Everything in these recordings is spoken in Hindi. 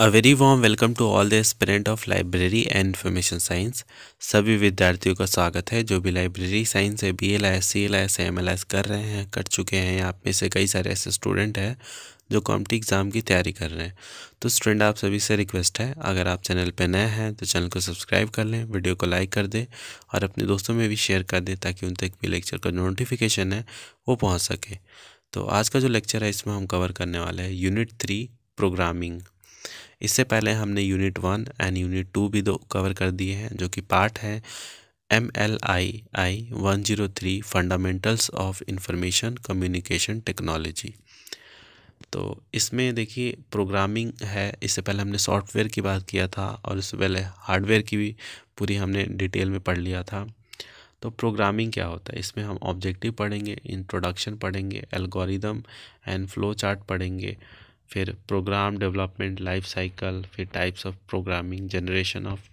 a very warm welcome to all the aspirant of library and information science सभी विद्यार्थियों का स्वागत है जो भी लाइब्रेरी साइंस है B L I S C L I S M L S कर रहे हैं कर चुके हैं आप में से कई सारे ऐसे स्टूडेंट हैं जो कॉम्पिटी एग्ज़ाम की तैयारी कर रहे हैं तो स्टूडेंट आप सभी से रिक्वेस्ट है अगर आप चैनल पर नए हैं तो चैनल को सब्सक्राइब कर लें वीडियो को लाइक कर दें और अपने दोस्तों में भी शेयर कर दें ताकि उन तक भी लेक्चर का नोटिफिकेशन है वो पहुँच सके तो आज का जो लेक्चर है इसमें हम कवर करने वाले हैं यूनिट थ्री प्रोग्रामिंग इससे पहले हमने unit one and unit two भी दो कवर कर दिए हैं जो कि पार्ट है M L I I one zero three fundamentals of information communication technology तो इसमें देखिए प्रोग्रामिंग है इससे पहले हमने सॉफ्टवेयर की बात किया था और इससे पहले हार्डवेयर की भी पूरी हमने डिटेल में पढ़ लिया था तो प्रोग्रामिंग क्या होता है इसमें हम ऑब्जेक्टिव पढ़ेंगे इंट्रोडक्शन पढ़ेंगे एल्गोरिदम एंड फ्लो चार्ट पढ़ेंगे फिर प्रोग्राम डेवलपमेंट लाइफ साइकिल फिर types of programming generation of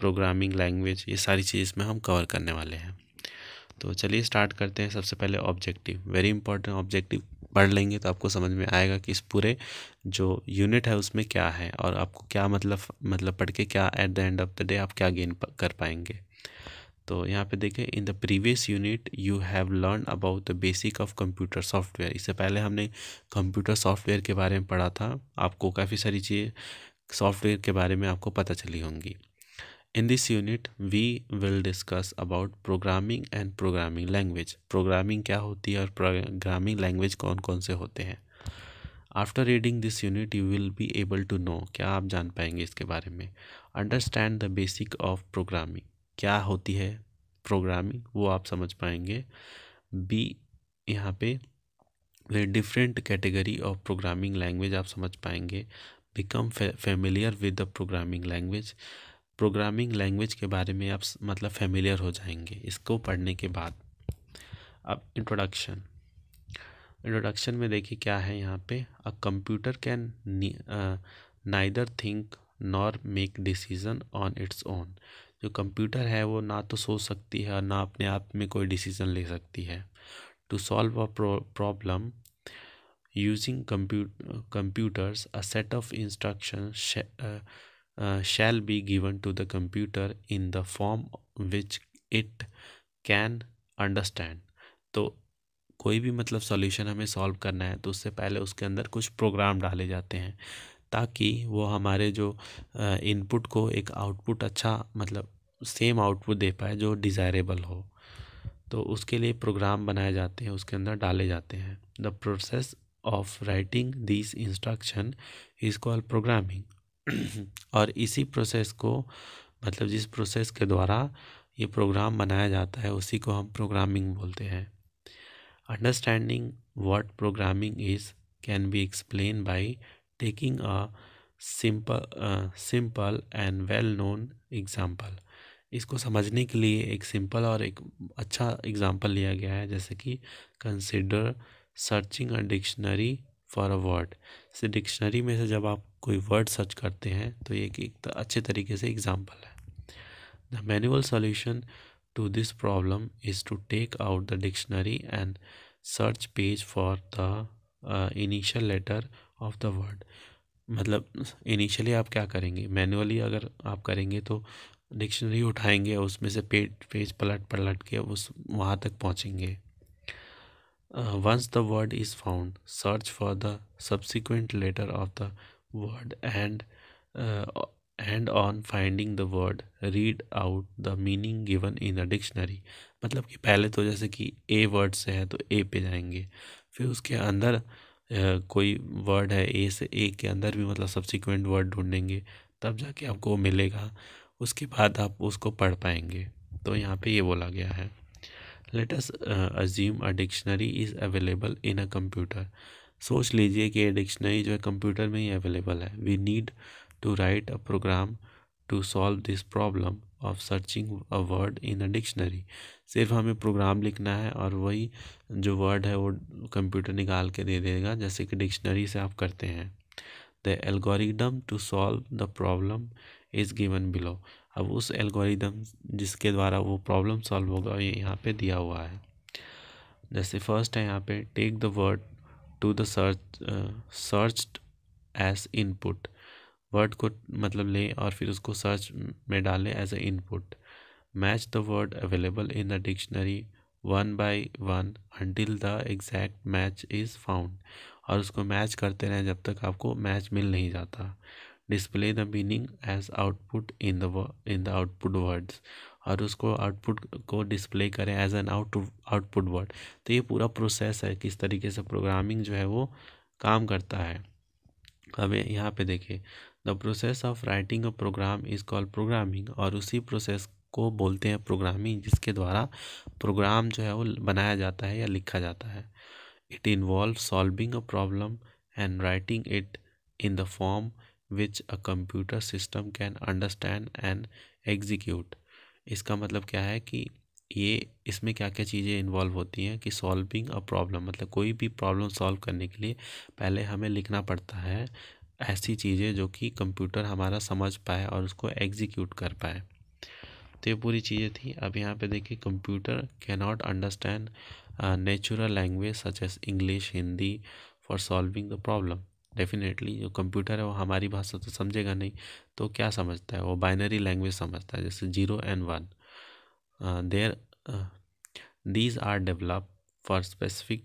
programming language ये सारी चीज़ इसमें हम कवर करने वाले हैं तो चलिए स्टार्ट करते हैं सबसे पहले ऑब्जेक्टिव वेरी इंपॉर्टेंट ऑब्जेक्टिव पढ़ लेंगे तो आपको समझ में आएगा कि इस पूरे जो यूनिट है उसमें क्या है और आपको क्या मतलब मतलब पढ़ के क्या at the end of the day आप क्या गेन कर पाएंगे तो यहाँ पे देखें in the previous unit you have learn about the basic of computer software इससे पहले हमने कंप्यूटर सॉफ्टवेयर के बारे में पढ़ा था आपको काफ़ी सारी चीज़ें सॉफ्टवेयर के बारे में आपको पता चली होंगी in this unit we will discuss about programming and programming language programming क्या होती है और प्रोग्रामिंग लैंग्वेज कौन कौन से होते हैं after reading this unit you will be able to know क्या आप जान पाएंगे इसके बारे में understand the basic of programming क्या होती है प्रोग्रामिंग वो आप समझ पाएंगे बी यहाँ पे different category of programming language आप समझ पाएंगे become familiar with the programming language programming language के बारे में आप मतलब फेमिलियर हो जाएंगे इसको पढ़ने के बाद अब इंट्रोडक्शन इंट्रोडक्शन में देखिए क्या है यहाँ पे a computer can neither think nor make decision on its own जो कंप्यूटर है वो ना तो सोच सकती है और ना अपने आप में कोई डिसीजन ले सकती है to solve a problem using computers a set of instruction shall be given to the computer in the form which it can understand तो कोई भी मतलब सॉल्यूशन हमें सॉल्व करना है तो उससे पहले उसके अंदर कुछ प्रोग्राम डाले जाते हैं ताकि वो हमारे जो इनपुट को एक आउटपुट अच्छा मतलब सेम आउटपुट दे पाए जो डिज़ायरेबल हो तो उसके लिए प्रोग्राम बनाए जाते हैं उसके अंदर डाले जाते हैं the process of writing this instruction is call programming और इसी प्रोसेस को मतलब जिस प्रोसेस के द्वारा ये प्रोग्राम बनाया जाता है उसी को हम प्रोग्रामिंग बोलते हैं understanding what programming is can be explain by taking a simple simple and well known example इसको समझने के लिए एक सिंपल और एक अच्छा एग्जांपल लिया गया है जैसे कि consider searching a dictionary for a word इस डिक्शनरी में से जब आप कोई वर्ड सर्च करते हैं तो ये एक अच्छे तरीके से एग्जांपल है the manual solution to this problem is to take out the dictionary and search page for the initial letter of the word मतलब इनिशियली आप क्या करेंगे मैनुअली अगर आप करेंगे तो डिक्शनरी उठाएंगे और उसमें से पेज पेज पलट पलट के उस वहाँ तक पहुँचेंगे once the word is found search for the subsequent letter of the word and and on finding the word read out the meaning given in a dictionary मतलब कि पहले तो जैसे कि ए वर्ड से है तो ए पे जाएंगे फिर उसके अंदर कोई वर्ड है ए से ए के अंदर भी मतलब सब्सिक्वेंट वर्ड ढूंढेंगे तब जाके आपको मिलेगा उसके बाद आप उसको पढ़ पाएंगे तो यहाँ पे ये बोला गया है let us assume a dictionary is available in a computer सोच लीजिए कि ये डिक्शनरी जो है कंप्यूटर में ही अवेलेबल है we need to write a program to solve this problem of searching a word in a dictionary सिर्फ हमें प्रोग्राम लिखना है और वही जो वर्ड है वो कंप्यूटर निकाल के दे देगा जैसे कि डिक्शनरी से आप करते हैं the algorithm to solve the problem is given below अब उस एल्गोरिदम जिसके द्वारा वो प्रॉब्लम सॉल्व होगा ये यहाँ पे दिया हुआ है जैसे फर्स्ट है यहाँ पे take the word to the search searched as input word को मतलब लें और फिर उसको सर्च में डालें as a input match the word available in the dictionary one by one until the exact match is found और उसको मैच करते रहें जब तक आपको मैच मिल नहीं जाता display the meaning as output in the in the output words और उसको आउटपुट को डिस्प्ले करें as an out output word तो ये पूरा प्रोसेस है किस तरीके से प्रोग्रामिंग जो है वो काम करता है अब यहाँ पे देखिए the process of writing a program is called programming और उसी प्रोसेस को बोलते हैं प्रोग्रामिंग जिसके द्वारा प्रोग्राम जो है वो बनाया जाता है या लिखा जाता है it involve solving a problem and writing it in the form which a computer system can understand and execute इसका मतलब क्या है कि ये इसमें क्या क्या चीज़ें इन्वॉल्व होती हैं कि सॉल्विंग अ प्रॉब्लम मतलब कोई भी प्रॉब्लम सॉल्व करने के लिए पहले हमें लिखना पड़ता है ऐसी चीज़ें जो कि कंप्यूटर हमारा समझ पाए और उसको एग्जीक्यूट कर पाए तो ये पूरी चीज़ें थी अब यहाँ पे देखिए computer cannot understand natural language such as English Hindi for solving the problem definitely जो कंप्यूटर है वो हमारी भाषा तो समझेगा नहीं तो क्या समझता है वो बाइनरी लैंग्वेज समझता है जैसे zero and one Uh, there these are develop for specific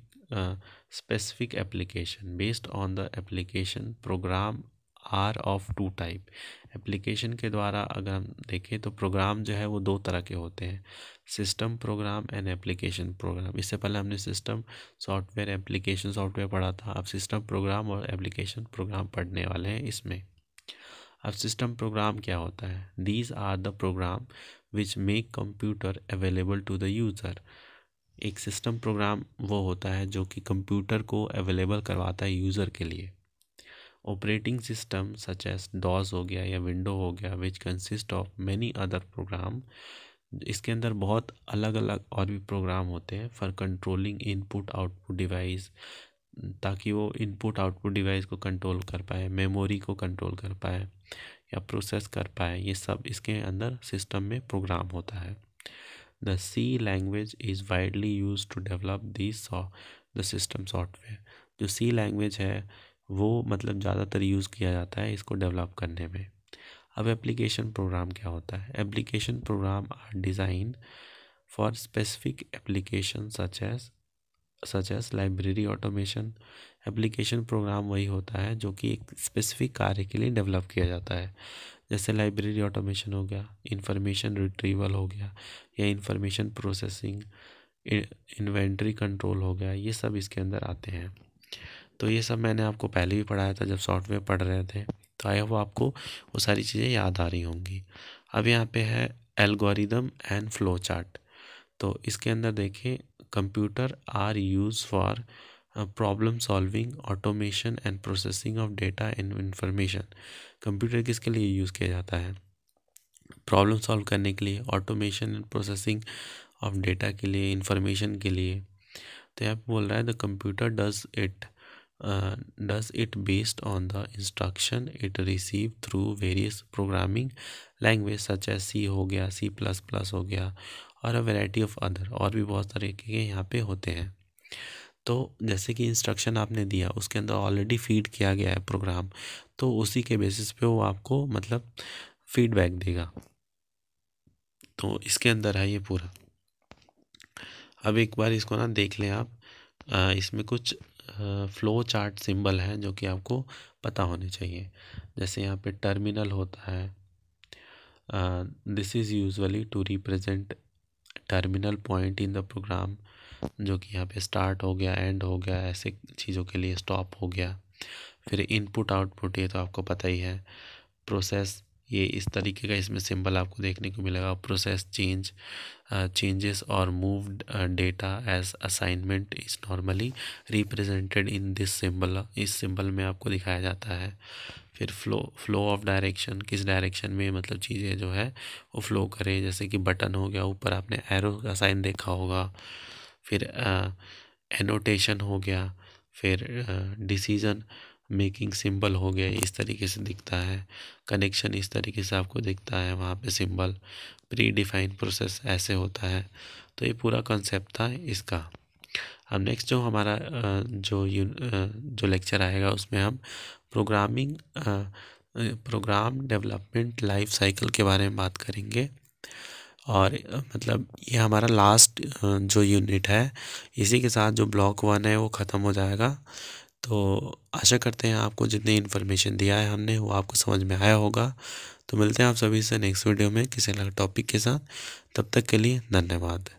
specific application based on the application program are of two type application के द्वारा अगर हम देखें तो प्रोग्राम जो है वो दो तरह के होते हैं system program and application program इससे पहले हमने सिस्टम सॉफ्टवेयर एप्लीकेशन सॉफ्टवेयर पढ़ा था अब सिस्टम प्रोग्राम और एप्लीकेशन प्रोग्राम पढ़ने वाले हैं इसमें अब सिस्टम प्रोग्राम क्या होता है these are the program which make computer available to the user एक सिस्टम प्रोग्राम वो होता है जो कि कंप्यूटर को अवेलेबल करवाता है यूज़र के लिए operating system such as DOS हो गया या विंडो हो गया which consist of many other program इसके अंदर बहुत अलग अलग और भी प्रोग्राम होते हैं for controlling input output device ताकि वो इनपुट आउटपुट डिवाइस को कंट्रोल कर पाए मेमोरी को कंट्रोल कर पाए या प्रोसेस कर पाए ये सब इसके अंदर सिस्टम में प्रोग्राम होता है the C language is widely use to develop the the system software जो सी लैंग्वेज है वो मतलब ज़्यादातर यूज़ किया जाता है इसको डेवलप करने में अब एप्लीकेशन प्रोग्राम क्या होता है application program are design for specific application such as such as library automation application program वही होता है जो कि एक स्पेसिफिक कार्य के लिए डेवलप किया जाता है जैसे लाइब्रेरी ऑटोमेशन हो गया इंफॉर्मेशन रिट्रीवल हो गया या इंफॉर्मेशन प्रोसेसिंग इन्वेंट्री कंट्रोल हो गया ये सब इसके अंदर आते हैं तो ये सब मैंने आपको पहले भी पढ़ाया था जब सॉफ्टवेयर पढ़ रहे थे तो आया वो आपको वो सारी चीज़ें याद आ रही होंगी अब यहाँ पे है एल्गोरिदम एंड फ्लो चार्ट तो इसके अंदर देखिए computer are use for problem solving automation and processing of data and information computer किसके लिए यूज़ किया जाता है प्रॉब्लम सॉल्व करने के लिए automation and processing of data के लिए इंफॉर्मेशन के लिए तो यहाँ पे बोल रहा है the computer does it does it based on the instruction it receive through various programming language such as C हो गया सी प्लस प्लस हो गया और अ वेराइटी ऑफ अदर और भी बहुत सारे के यहाँ पे होते हैं तो जैसे कि इंस्ट्रक्शन आपने दिया उसके अंदर ऑलरेडी फीड किया गया है प्रोग्राम तो उसी के बेसिस पे वो आपको मतलब फीडबैक देगा तो इसके अंदर है ये पूरा अब एक बार इसको ना देख लें आप इसमें कुछ फ्लो चार्ट सिंबल हैं जो कि आपको पता होने चाहिए जैसे यहाँ पे टर्मिनल होता है this is usually to represent terminal point in the program जो कि यहाँ पे स्टार्ट हो गया एंड हो गया ऐसे चीज़ों के लिए स्टॉप हो गया फिर इनपुट आउटपुट ये तो आपको पता ही है प्रोसेस ये इस तरीके का इसमें सिंबल आपको देखने को मिलेगा प्रोसेस चेंज चेंजेस और moved data as assignment is normally represented in this symbol इस सिंबल में आपको दिखाया जाता है फिर फ्लो फ्लो ऑफ डायरेक्शन किस डायरेक्शन में मतलब चीज़ें जो है वो फ्लो करें जैसे कि बटन हो गया ऊपर आपने एरो का साइन देखा होगा फिर एनोटेशन हो गया फिर डिसीज़न मेकिंग सिंबल हो गया इस तरीके से दिखता है कनेक्शन इस तरीके से आपको दिखता है वहाँ पे सिंबल प्री डिफाइन प्रोसेस ऐसे होता है तो ये पूरा कॉन्सेप्ट था इसका अब नेक्स्ट जो हमारा जो जो लेक्चर आएगा उसमें हम programming program development life cycle के बारे में बात करेंगे और मतलब ये हमारा लास्ट जो यूनिट है इसी के साथ जो ब्लॉक वन है वो ख़त्म हो जाएगा तो आशा करते हैं आपको जितनी इन्फॉर्मेशन दिया है हमने वो आपको समझ में आया होगा तो मिलते हैं आप सभी से नेक्स्ट वीडियो में किसी अलग टॉपिक के साथ तब तक के लिए धन्यवाद